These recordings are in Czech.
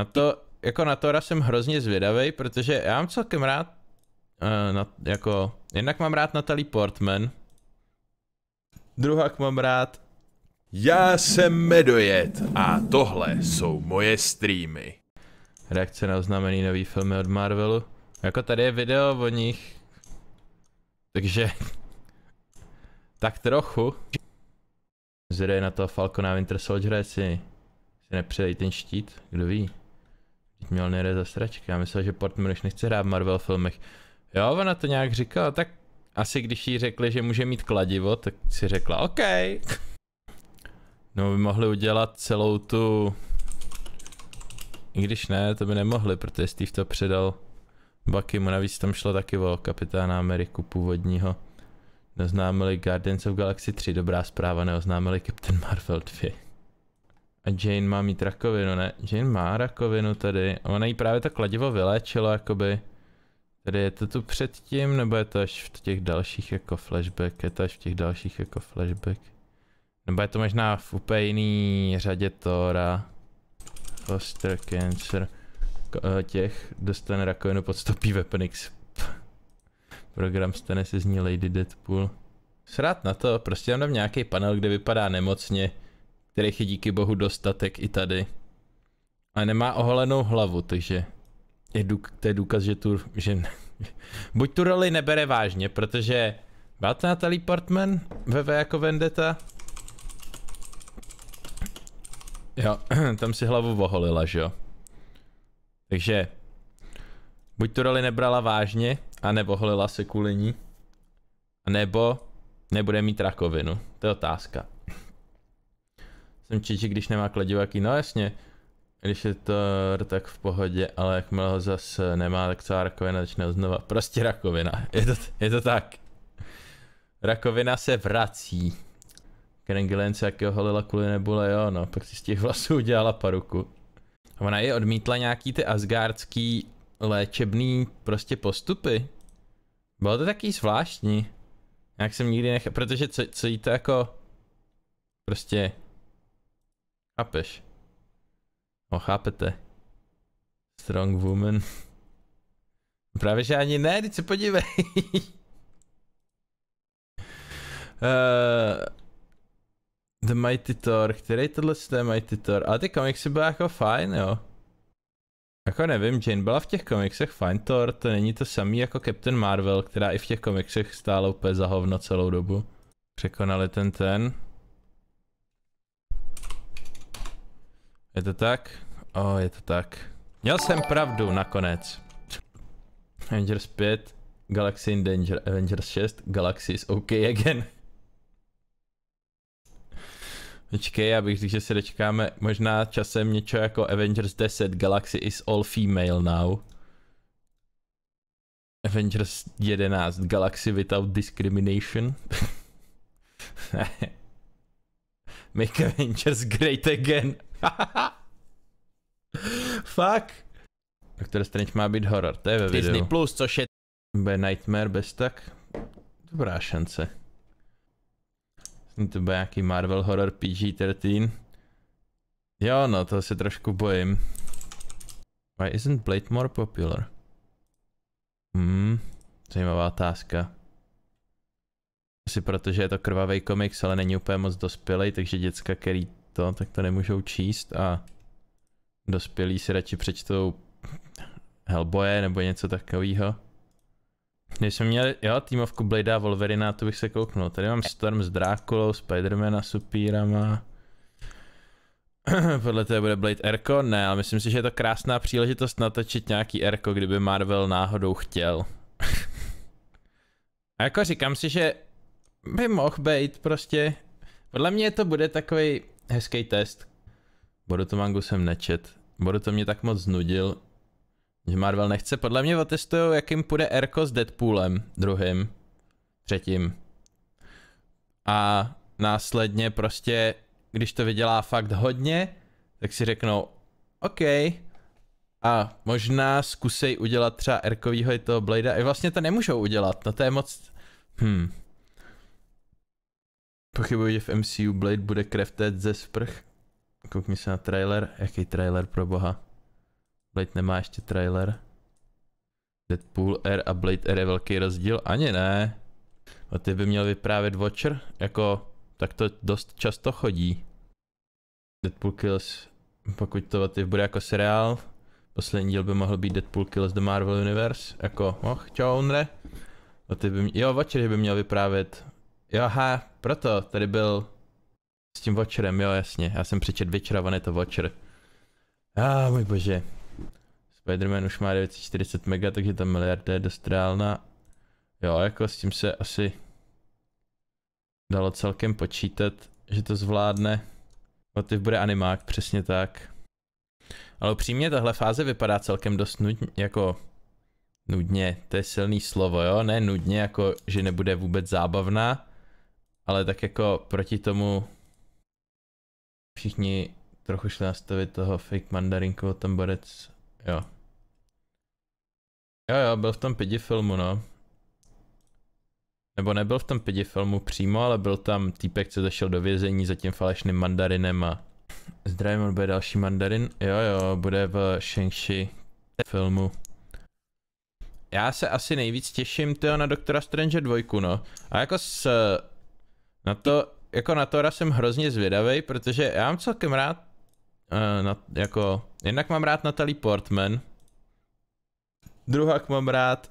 Na to, jako na Tora jsem hrozně zvědavý, protože já mám celkem rád, uh, na, jako, jednak mám rád Natalie Portman, druhák mám rád. Já jsem Medojet a tohle jsou moje streamy. Reakce na oznámený nový filmy od Marvelu. Jako tady je video o nich. Takže... tak trochu. Zde na to Falcon a Winter Soldier, jestli si nepřeji ten štít, kdo ví měl nejde za sračky, já myslel, že Portman už nechce rád v Marvel filmech. Jo, ona to nějak říkala, tak asi když jí řekli, že může mít kladivo, tak si řekla OK. No by mohli udělat celou tu... I když ne, to by nemohli, protože Steve to předal Bucky, mu navíc tam šlo taky o kapitána Ameriku původního. Neoznámili Guardians of Galaxy 3, dobrá zpráva, neoznámili Captain Marvel 2. A Jane má mít rakovinu, ne? Jane má rakovinu tady. Ona jí právě to kladivo vyléčilo, jakoby. Tady je to tu předtím, nebo je to až v těch dalších jako flashback? Je to až v těch dalších jako flashback? Nebo je to možná v úplně jiný řadě Tora. Foster cancer. Eh, těch dostane rakovinu pod Weapon Program stane se z ní Lady Deadpool. Srát na to, prostě tam nějaký panel, kde vypadá nemocně kterých je díky bohu dostatek i tady. A nemá oholenou hlavu, takže je důk, to je důkaz, že tu, že buď tu roli nebere vážně, protože byla to Natalie Portman ve jako Vendetta? Jo, tam si hlavu oholila, že jo. Takže buď tu roli nebrala vážně a nevoholila se kvůli ní, nebo nebude mít rakovinu. To je otázka. Jsem čiči, když nemá kladivaký, no jasně. Když je to tak v pohodě, ale jakmile ho zase nemá, tak celá rakovina začne znova. Prostě rakovina, je to, je to tak. Rakovina se vrací. Krengilen se jakého holila kvůli nebule, jo no, pak si z těch vlasů udělala paruku. A ona je odmítla nějaký ty asgardský léčebný prostě postupy. Bylo to taky zvláštní. Jak jsem nikdy nechal, protože co, co jí to jako... Prostě Chápeš? No chápete. Strong woman. Právě že ani ne, teď se podívej. uh, The Mighty Thor, který tohle je Mighty Thor? Ale ty komiksy byly jako fajn, jo. Jako nevím, Jane byla v těch komiksech fajn Thor, to není to samý jako Captain Marvel, která i v těch komiksech stála úplně za hovno celou dobu. Překonali ten ten. Je to tak? O, je to tak. Měl jsem pravdu nakonec. Avengers 5, Galaxy in Danger, Avengers 6, Galaxy is OK again. Počkej, já bych řekl, že se dočkáme možná časem něco jako Avengers 10, Galaxy is all female now. Avengers 11, Galaxy without discrimination. Make Avengers great again. Fuck. Doctor Strange má být horor, to je ve Disney videu. Plus, což je... Bude Nightmare bez tak. Dobrá šance. to bude nějaký Marvel horor PG-13. Jo, no, to se trošku bojím. Why isn't Blade more popular? Hmm, zajímavá otázka asi protože je to krvavý komiks, ale není úplně moc dospělý, takže děcka, který to, tak to nemůžou číst a dospělí si radši přečtou Hellboye nebo něco takového. Když jsme měli, jo, týmovku Blade a Wolverina, to bych se kouknul. Tady mám Storm s Drákulou, Spidermana s upírama. Podle toho bude Blade Erko? Ne, ale myslím si, že je to krásná příležitost natočit nějaký Erko, kdyby Marvel náhodou chtěl. a jako říkám si, že by mohl být prostě. Podle mě to bude takový hezký test. Bodo to mangu jsem nečet. Bodo to mě tak moc znudil, že Marvel nechce. Podle mě otestují, jakým půjde Erko s Deadpoolem druhým, třetím. A následně prostě, když to vydělá fakt hodně, tak si řeknou, OK, a možná zkusej udělat třeba Erkovýho i toho Blade'a. I vlastně to nemůžou udělat, no to je moc... Hmm, Pochybuji, že v MCU Blade bude kreftet ze sprch. Koukni se na trailer. Jaký trailer pro boha? Blade nemá ještě trailer. Deadpool R a Blade R je velký rozdíl? Ani ne. A ty by měl vyprávět Watcher? Jako, tak to dost často chodí. Deadpool Kills, pokud to ty bude jako seriál, poslední díl by mohl být Deadpool Kills The Marvel Universe, jako, och, čau, Unre. A ty by, jo, Watcher by měl vyprávět Jo, aha, proto tady byl s tím Watcherem, jo, jasně. Já jsem přečet a on je to Watcher. A ah, můj bože. Spider-Man už má 940 mega, takže ta miliarda je dost reálná. Jo, jako s tím se asi dalo celkem počítat, že to zvládne. Motiv bude animák, přesně tak. Ale upřímně tahle fáze vypadá celkem dost nudně, jako nudně, to je silný slovo, jo, ne nudně, jako že nebude vůbec zábavná, ale tak jako proti tomu všichni trochu šli nastavit toho fake mandarinku o tom borec, jo. Jo, jo, byl v tom pidi filmu, no. Nebo nebyl v tom pidi filmu přímo, ale byl tam týpek, co zašel do vězení za tím falešným mandarinem a zdravím, on bude další mandarin. Jo, jo, bude v shang filmu. Já se asi nejvíc těším, tyjo, na Doktora Strange 2, no. A jako s na to, jako na Tora jsem hrozně zvědavý, protože já mám celkem rád, uh, na, jako, jednak mám rád Natalie Portman, druhák mám rád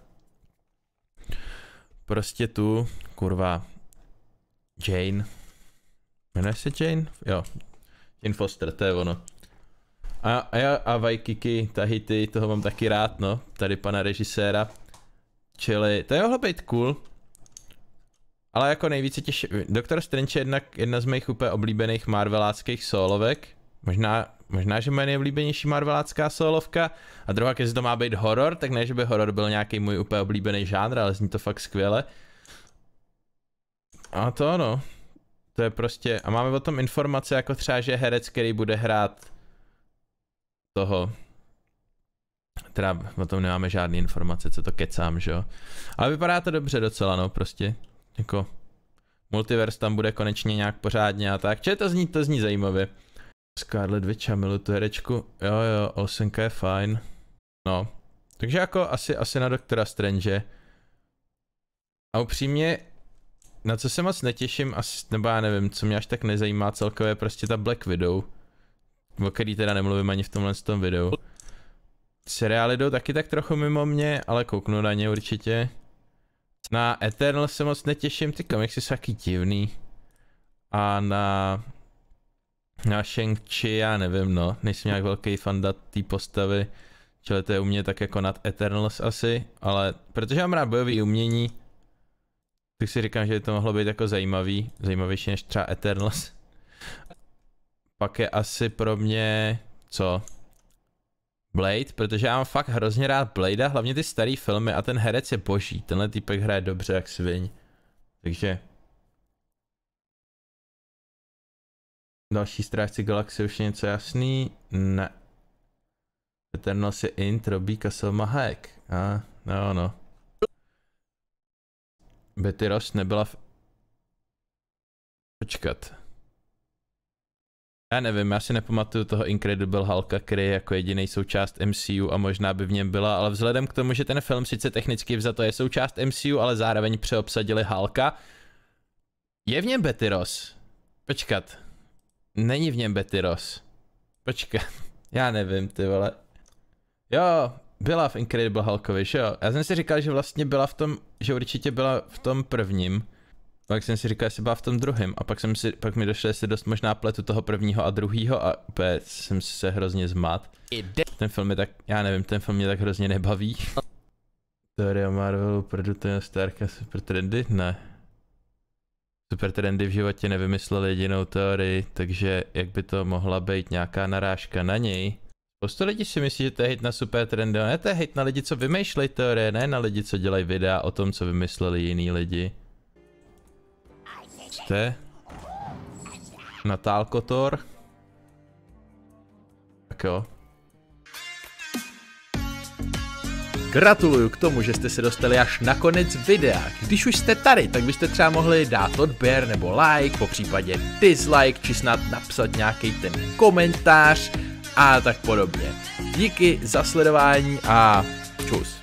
prostě tu, kurva, Jane. Jmenuje se Jane? Jo. Jane Foster, to je ono. A, a, já, a Waikiki, Tahiti, toho mám taky rád, no, tady pana režiséra. Čili to je mohlo být cool. Ale jako nejvíce těší... Doktor Strange je jednak jedna z mých úplně oblíbených marveláckých solovek. Možná, možná, že moje nejoblíbenější marvelácká solovka. A druhá, když to má být horor, tak ne, že by horor byl nějaký můj úplně oblíbený žánr, ale zní to fakt skvěle. A to ano. To je prostě... A máme o tom informace jako třeba, že herec, který bude hrát toho teda o tom nemáme žádné informace, co to kecám, že jo. Ale vypadá to dobře docela, no, prostě jako multiverse tam bude konečně nějak pořádně a tak. Čiže to zní, to zní zajímavě. Scarlet a milu tu herečku. Jo, jo, Olsenka je fajn. No. Takže jako asi, asi na Doktora Strange. A upřímně, na co se moc netěším, asi, nebo já nevím, co mě až tak nezajímá celkově, prostě ta Black Widow. O který teda nemluvím ani v tomhle tom videu. Seriály jdou taky tak trochu mimo mě, ale kouknu na ně určitě. Na Eternal se moc netěším, ty komiksy jsou taky divný. A na... Na Shang-Chi, já nevím no, nejsem nějak velký dat té postavy. Čili to je u mě tak jako nad Eternals asi, ale protože mám rád bojový umění, tak si říkám, že by to mohlo být jako zajímavý, zajímavější než třeba Eternals. Pak je asi pro mě, co? Blade, protože já mám fakt hrozně rád Blade hlavně ty staré filmy a ten herec je boží. Tenhle typek hraje dobře jak sviň. Takže... Další strážci galaxie už je něco jasný? Ne. Eternals je Int, robí a Selma Hayek. A, no, no. Betty Ross nebyla v... Počkat. Já nevím, já si nepamatuju toho Incredible Hulka, který je jako jediný součást MCU a možná by v něm byla, ale vzhledem k tomu, že ten film sice technicky vzato je součást MCU, ale zároveň přeobsadili Hulka, je v něm Betty Ross. Počkat. Není v něm Betty Ross. Počkat. Já nevím, ty vole. Jo, byla v Incredible Hulkovi, že jo? Já jsem si říkal, že vlastně byla v tom, že určitě byla v tom prvním. Pak jsem si říkal, že se bav v tom druhém a pak, jsem si, pak mi došlo, jestli dost možná pletu toho prvního a druhého a úplně jsem se hrozně zmat. Ten film je tak, já nevím, ten film mě tak hrozně nebaví. Teoria Marvelu, Prdu, Tony Starka, Super Trendy? Ne. Super Trendy v životě nevymyslel jedinou teorii, takže jak by to mohla být nějaká narážka na něj? Posto lidi si myslí, že to je hit na super trendy, ne to je hit na lidi, co vymýšlejí teorie, ne na lidi, co dělají videa o tom, co vymysleli jiní lidi. Vidíte? Na Talkotor. Tak jo. Gratuluju k tomu, že jste se dostali až na konec videa. Když už jste tady, tak byste třeba mohli dát odběr nebo like, po případě dislike, či snad napsat nějaký ten komentář a tak podobně. Díky za sledování a čus.